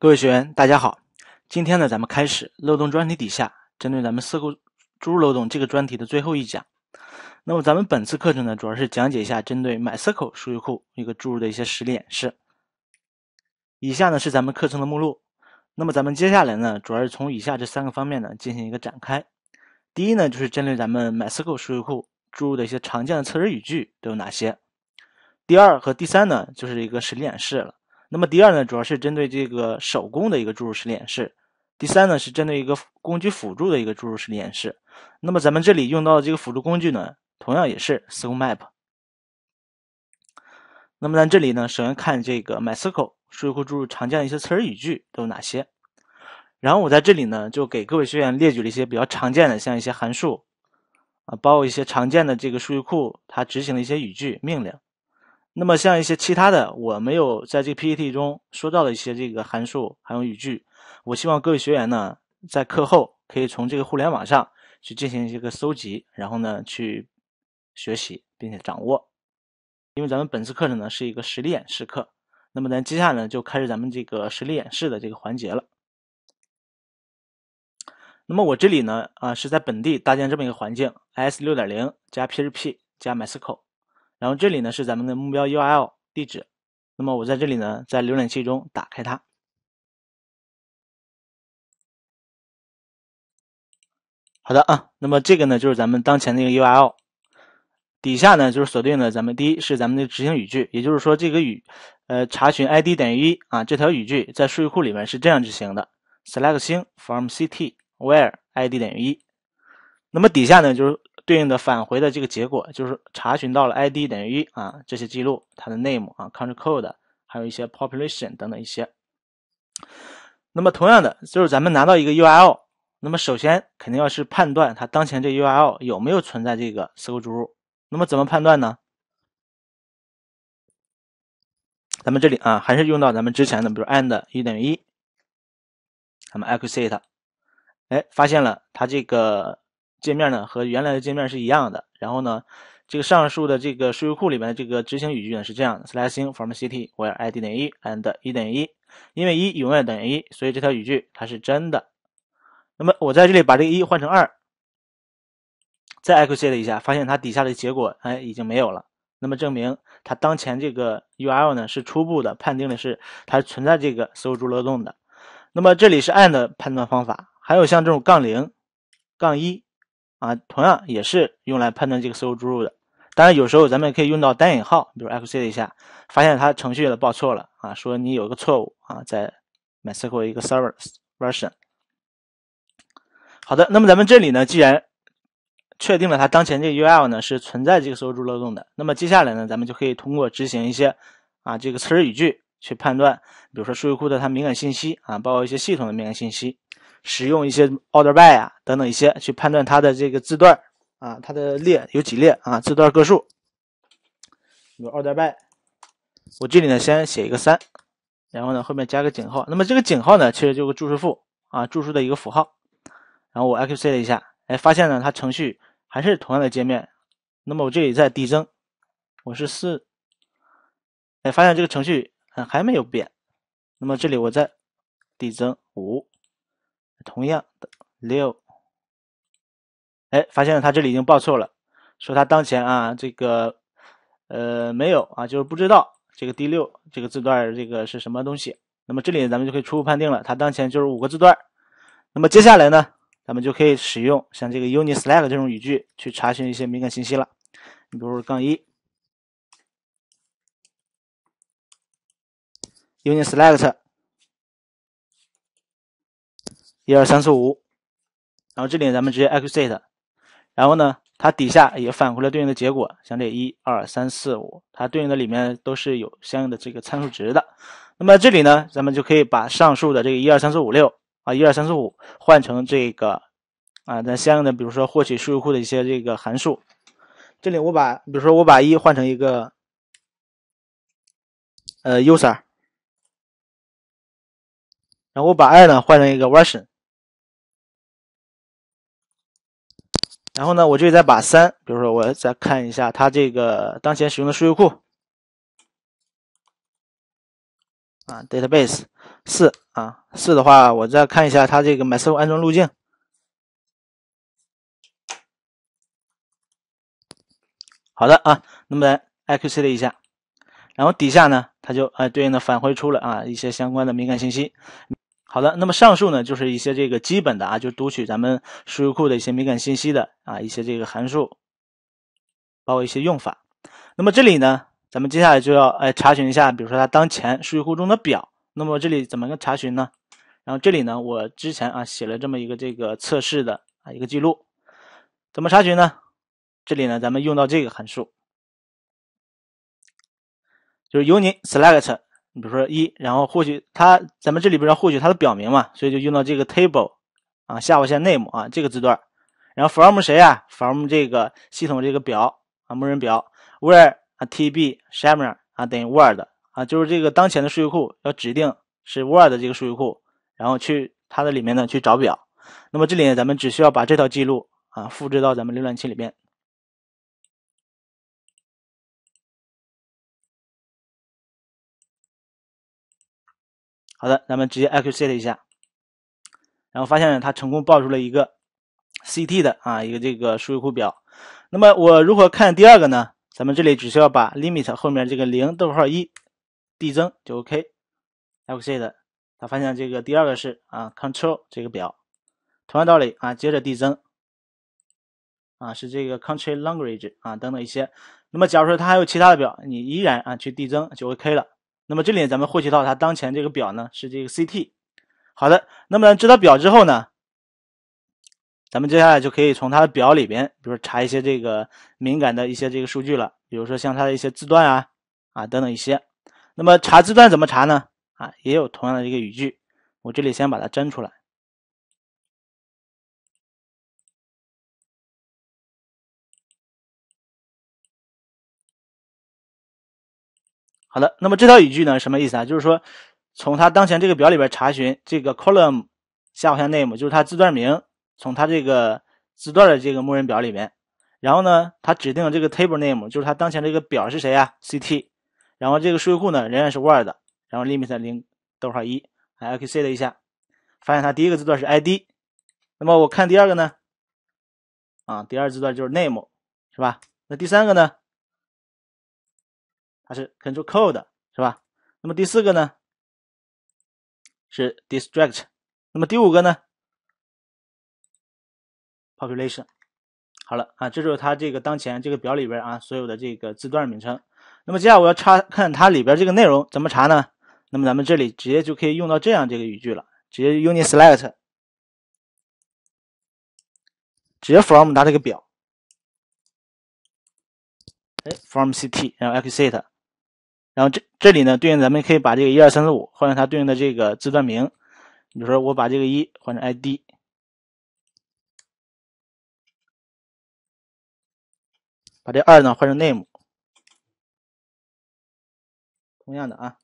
各位学员，大家好。今天呢，咱们开始漏洞专题底下，针对咱们 SQL 注入漏洞这个专题的最后一讲。那么，咱们本次课程呢，主要是讲解一下针对 MySQL 数据库一个注入的一些实例演示。以下呢是咱们课程的目录。那么，咱们接下来呢，主要是从以下这三个方面呢进行一个展开。第一呢，就是针对咱们 MySQL 数据库注入的一些常见的测试语句都有哪些。第二和第三呢，就是一个实例演示了。那么第二呢，主要是针对这个手工的一个注入式演示；第三呢，是针对一个工具辅助的一个注入式演示。那么咱们这里用到的这个辅助工具呢，同样也是 SQLMap。那么在这里呢，首先看这个 MySQL 数据库注入常见的一些词儿语句都有哪些。然后我在这里呢，就给各位学员列举了一些比较常见的，像一些函数啊，包括一些常见的这个数据库它执行的一些语句命令。那么像一些其他的我没有在这个 PPT 中说到的一些这个函数还有语句，我希望各位学员呢在课后可以从这个互联网上去进行一个搜集，然后呢去学习并且掌握。因为咱们本次课程呢是一个实力演示课，那么咱接下来呢就开始咱们这个实力演示的这个环节了。那么我这里呢啊是在本地搭建这么一个环境，S 六点零加 PHP 加 MySQL。然后这里呢是咱们的目标 URL 地址，那么我在这里呢在浏览器中打开它。好的啊，那么这个呢就是咱们当前的一个 URL，底下呢就是锁定的咱们第一是咱们的执行语句，也就是说这个语，呃查询 ID 等于一啊这条语句在数据库里面是这样执行的：SELECT 星 FROM CT WHERE ID 等于一。那么底下呢就是。对应的返回的这个结果就是查询到了 ID 等于一啊这些记录它的 name 啊 country code 还有一些 population 等等一些。那么同样的就是咱们拿到一个 URL，那么首先肯定要是判断它当前这 URL 有没有存在这个 SQL 注入。那么怎么判断呢？咱们这里啊还是用到咱们之前的，比如 and 一等于一。那么 execute 哎发现了它这个。界面呢和原来的界面是一样的。然后呢，这个上述的这个数据库里面的这个执行语句呢是这样的：slashing from ct i y where id 等于一 and 一等于一，因为一永远等于一，所以这条语句它是真的。那么我在这里把这个一换成二，再 e x e c u t 了一下，发现它底下的结果哎已经没有了。那么证明它当前这个 url 呢是初步的判定的是它存在这个 SQL 注漏洞的。那么这里是 and 判断方法，还有像这种杠零、杠一。啊，同样也是用来判断这个所有注入的。当然，有时候咱们也可以用到单引号，比如 x c 一下，发现它程序的报错了啊，说你有一个错误啊，在 MySQL 一个 server version。好的，那么咱们这里呢，既然确定了它当前这个 URL 呢是存在这个 SQL 注入漏洞的，那么接下来呢，咱们就可以通过执行一些啊这个词语句去判断，比如说数据库的它敏感信息啊，包括一些系统的敏感信息。使用一些 order by 啊等等一些去判断它的这个字段啊，它的列有几列啊，字段个数。比如 order by，我这里呢先写一个三，然后呢后面加个井号。那么这个井号呢其实就是注释符啊，注释的一个符号。然后我 e x c t 了一下，哎，发现呢它程序还是同样的界面。那么我这里在递增，我是四，哎，发现这个程序嗯还没有变。那么这里我在递增五。同样的六，哎，发现了，它这里已经报错了，说它当前啊这个呃没有啊，就是不知道这个第六这个字段这个是什么东西。那么这里咱们就可以初步判定了，它当前就是五个字段。那么接下来呢，咱们就可以使用像这个 UNI SELECT 这种语句去查询一些敏感信息了。你比如杠一，UNI SELECT。一二三四五，然后这里咱们直接 execute，然后呢，它底下也返回了对应的结果，像这一二三四五，它对应的里面都是有相应的这个参数值的。那么这里呢，咱们就可以把上述的这个一二三四五六啊，一二三四五换成这个啊，咱相应的，比如说获取数据库的一些这个函数，这里我把比如说我把一换成一个呃 user，然后我把二呢换成一个 version。然后呢，我这里再把三，比如说我再看一下它这个当前使用的数据库，啊，database，四啊，四的话，我再看一下它这个 MySQL 安装路径。好的啊，那么来 IQC 了一下，然后底下呢，它就哎对应的返回出了啊一些相关的敏感信息。好的，那么上述呢，就是一些这个基本的啊，就读取咱们数据库的一些敏感信息的啊一些这个函数，包括一些用法。那么这里呢，咱们接下来就要哎查询一下，比如说它当前数据库中的表。那么这里怎么个查询呢？然后这里呢，我之前啊写了这么一个这个测试的啊一个记录，怎么查询呢？这里呢，咱们用到这个函数，就是由 t select。比如说一，然后获取它，咱们这里边要获取它的表名嘛，所以就用到这个 table 啊下划线 name 啊这个字段，然后 from 谁啊？from 这个系统这个表啊默认表 where 啊 tb s h a m r 啊等于 word 啊，就是这个当前的数据库要指定是 word 这个数据库，然后去它的里面呢去找表。那么这里呢，咱们只需要把这套记录啊复制到咱们浏览器里面。好的，咱们直接 AQ x e c u t e 一下，然后发现它成功报出了一个 C T 的啊一个这个数据库表。那么我如何看第二个呢？咱们这里只需要把 limit 后面这个零逗号一递增就 OK。e x c u t e 它发现这个第二个是啊 control 这个表，同样道理啊，接着递增，啊是这个 country language 啊等等一些。那么假如说它还有其他的表，你依然啊去递增就 OK 了。那么这里咱们获取到它当前这个表呢是这个 CT，好的，那么知道表之后呢，咱们接下来就可以从它的表里边，比如查一些这个敏感的一些这个数据了，比如说像它的一些字段啊，啊等等一些，那么查字段怎么查呢？啊，也有同样的一个语句，我这里先把它粘出来。好的，那么这套语句呢，什么意思啊？就是说，从它当前这个表里边查询这个 column 下划线 name，就是它字段名，从它这个字段的这个默认表里面，然后呢，它指定这个 table name，就是它当前这个表是谁啊？ct，然后这个数据库呢仍然是 word，然后 limit 零逗号一，还可以 s e 一下，发现它第一个字段是 id，那么我看第二个呢，啊，第二字段就是 name，是吧？那第三个呢？它是 control code 是吧？那么第四个呢？是 district。那么第五个呢？population。好了啊，这就是它这个当前这个表里边啊所有的这个字段名称。那么接下来我要查看它里边这个内容，怎么查呢？那么咱们这里直接就可以用到这样这个语句了，直接 u n i t select，直接 from 它这个表，哎，from ct，然后 exit。然后这这里呢，对应咱们可以把这个一二三四五换成它对应的这个字段名。比如说我把这个一换成 ID，把这二呢换成 Name，同样的啊。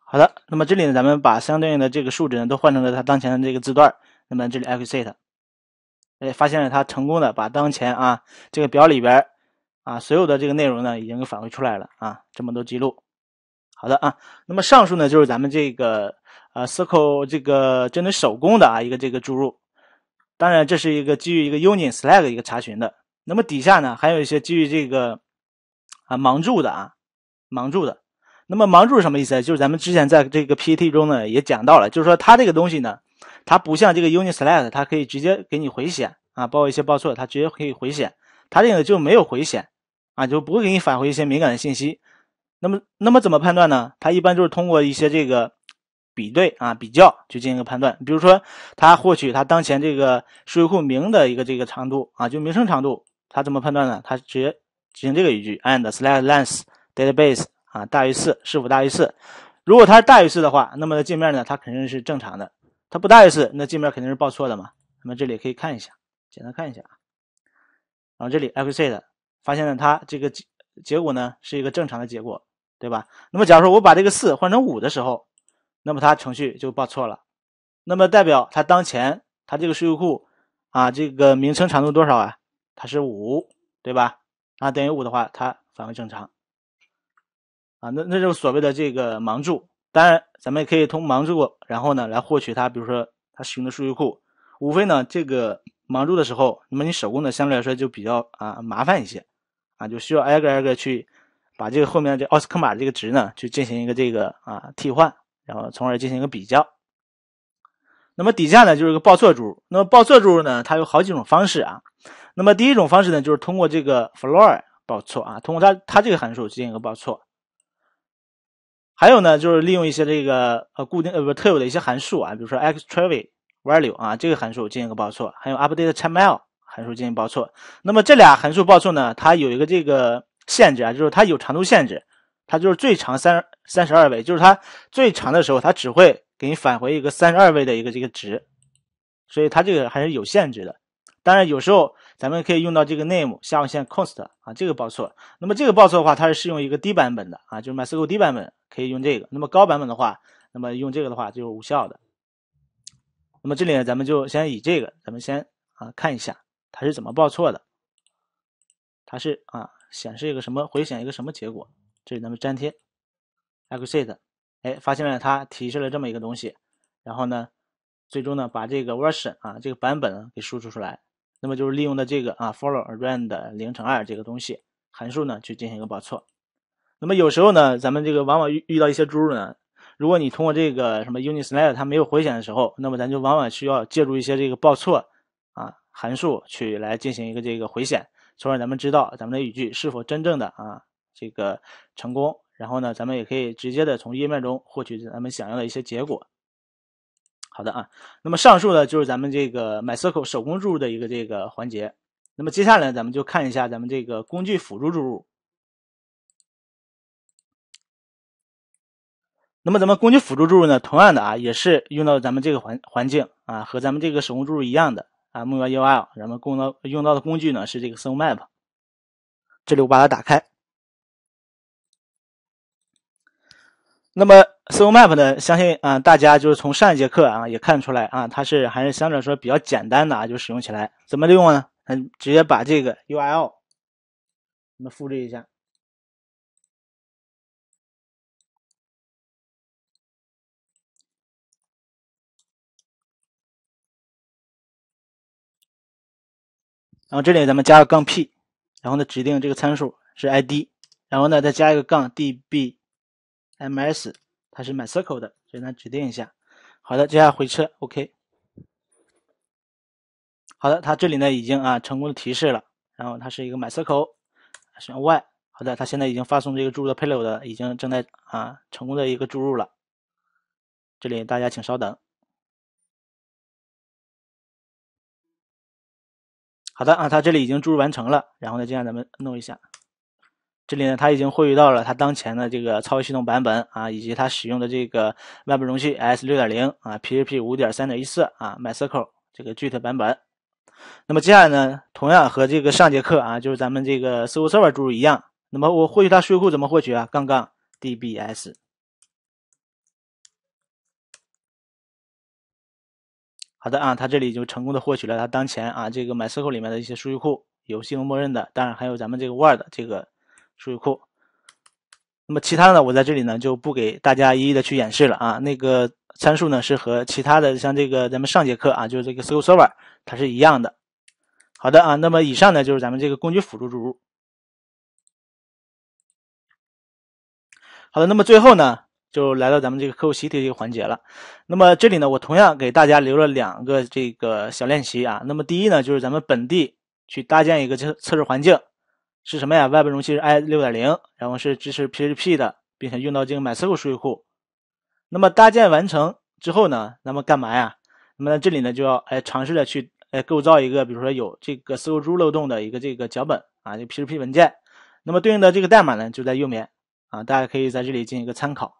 好的，那么这里呢，咱们把相对应的这个数值呢都换成了它当前的这个字段。那么这里 e x i a t e 哎，发现了它成功的把当前啊这个表里边。啊，所有的这个内容呢，已经返回出来了啊，这么多记录。好的啊，那么上述呢，就是咱们这个呃，circle 这个针对手工的啊，一个这个注入。当然，这是一个基于一个 union s l a c 一个查询的。那么底下呢，还有一些基于这个啊盲注的啊盲注的。那么盲注是什么意思就是咱们之前在这个 p p t 中呢，也讲到了，就是说它这个东西呢，它不像这个 union s l a c 它可以直接给你回显啊，包括一些报错，它直接可以回显，它这个就没有回显。啊，就不会给你返回一些敏感的信息。那么，那么怎么判断呢？它一般就是通过一些这个比对啊、比较去进行一个判断。比如说，它获取它当前这个数据库名的一个这个长度啊，就名称长度。它怎么判断呢？它直接执行这个语句：and s l e c t length database 啊大于四，是否大于四？如果它是大于四的话，那么界面呢，它肯定是正常的。它不大于四，那界面肯定是报错的嘛。那么这里可以看一下，简单看一下啊。然后这里 exit。发现了它这个结结果呢是一个正常的结果，对吧？那么假如说我把这个四换成五的时候，那么它程序就报错了，那么代表它当前它这个数据库啊这个名称长度多少啊？它是五，对吧？啊等于五的话它返回正常，啊那那就所谓的这个盲注。当然咱们也可以通盲注，然后呢来获取它，比如说它使用的数据库。无非呢这个盲注的时候，那么你手工的相对来说就比较啊麻烦一些。啊，就需要挨个挨个去把这个后面这奥斯克码这个值呢，去进行一个这个啊替换，然后从而进行一个比较。那么底下呢就是个报错柱。那么报错柱呢，它有好几种方式啊。那么第一种方式呢，就是通过这个 floor 报错啊，通过它它这个函数进行一个报错。还有呢，就是利用一些这个呃固定呃不特有的一些函数啊，比如说 x t r a v t v a l u e 啊这个函数进行一个报错，还有 update_chml。函数进行报错，那么这俩函数报错呢？它有一个这个限制啊，就是它有长度限制，它就是最长三三十二位，就是它最长的时候，它只会给你返回一个三十二位的一个这个值，所以它这个还是有限制的。当然有时候咱们可以用到这个 name，下划线 const 啊，这个报错。那么这个报错的话，它是适用一个低版本的啊，就是 MySQL 低版本可以用这个，那么高版本的话，那么用这个的话就是无效的。那么这里呢，咱们就先以这个，咱们先啊看一下。它是怎么报错的？它是啊，显示一个什么回显一个什么结果？这里咱们粘贴，Excel，哎，发现了它提示了这么一个东西，然后呢，最终呢把这个 version 啊这个版本给输出出来。那么就是利用的这个啊，follow around 零乘二这个东西函数呢去进行一个报错。那么有时候呢，咱们这个往往遇遇到一些猪呢，如果你通过这个什么 Unislide 它没有回显的时候，那么咱就往往需要借助一些这个报错啊。函数去来进行一个这个回显，从而咱们知道咱们的语句是否真正的啊这个成功。然后呢，咱们也可以直接的从页面中获取咱们想要的一些结果。好的啊，那么上述呢就是咱们这个 m y s q l 手工注入的一个这个环节。那么接下来咱们就看一下咱们这个工具辅助注入。那么咱们工具辅助注入呢，同样的啊，也是用到咱们这个环环境啊，和咱们这个手工注入一样的。啊，目标 u l 然后用到用到的工具呢是这个 SoulMap，这里我把它打开。那么 SoulMap 呢，相信啊大家就是从上一节课啊也看出来啊，它是还是相对来说比较简单的啊，就使用起来怎么利用呢？嗯，直接把这个 URL 我们复制一下。然后这里咱们加个杠 p，然后呢指定这个参数是 id，然后呢再加一个杠 dbms，它是 mycircle 的，所以呢指定一下。好的，接下来回车，ok。好的，它这里呢已经啊成功的提示了，然后它是一个 mycircle，选 y。好的，它现在已经发送这个注入 payload 的，已经正在啊成功的一个注入了。这里大家请稍等。好的啊，它这里已经注入完成了。然后呢，接下来咱们弄一下。这里呢，它已经获取到了它当前的这个操作系统版本啊，以及它使用的这个外部容器 S 六点零啊，PHP 五点三点一四啊，MySQL 这个 Git 版本。那么接下来呢，同样和这个上节课啊，就是咱们这个 SQL Server 注入一样。那么我获取它数据库怎么获取啊？杠杠 DBS。好的啊，它这里就成功的获取了它当前啊这个 MySQL 里面的一些数据库，有系统默认的，当然还有咱们这个 Word 这个数据库。那么其他的我在这里呢就不给大家一一的去演示了啊，那个参数呢是和其他的像这个咱们上节课啊就是这个 SQL Server 它是一样的。好的啊，那么以上呢就是咱们这个工具辅助注入。好的，那么最后呢。就来到咱们这个客户习题这个环节了。那么这里呢，我同样给大家留了两个这个小练习啊。那么第一呢，就是咱们本地去搭建一个测测试环境，是什么呀？外部容器是 i6.0，然后是支持 PHP 的，并且用到这个 MySQL 数据库。那么搭建完成之后呢，那么干嘛呀？那么这里呢，就要哎尝试着去哎构造一个，比如说有这个 SQL 漏洞的一个这个脚本啊，这 PHP 文件。那么对应的这个代码呢，就在右面啊，大家可以在这里进行一个参考。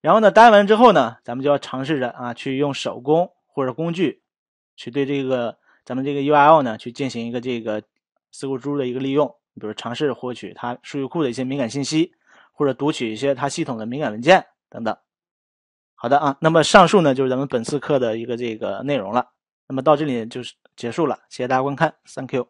然后呢，搭完之后呢，咱们就要尝试着啊，去用手工或者工具，去对这个咱们这个 U I L 呢，去进行一个这个 SQL 注入的一个利用，比如尝试获取它数据库的一些敏感信息，或者读取一些它系统的敏感文件等等。好的啊，那么上述呢，就是咱们本次课的一个这个内容了。那么到这里就是结束了，谢谢大家观看，Thank you。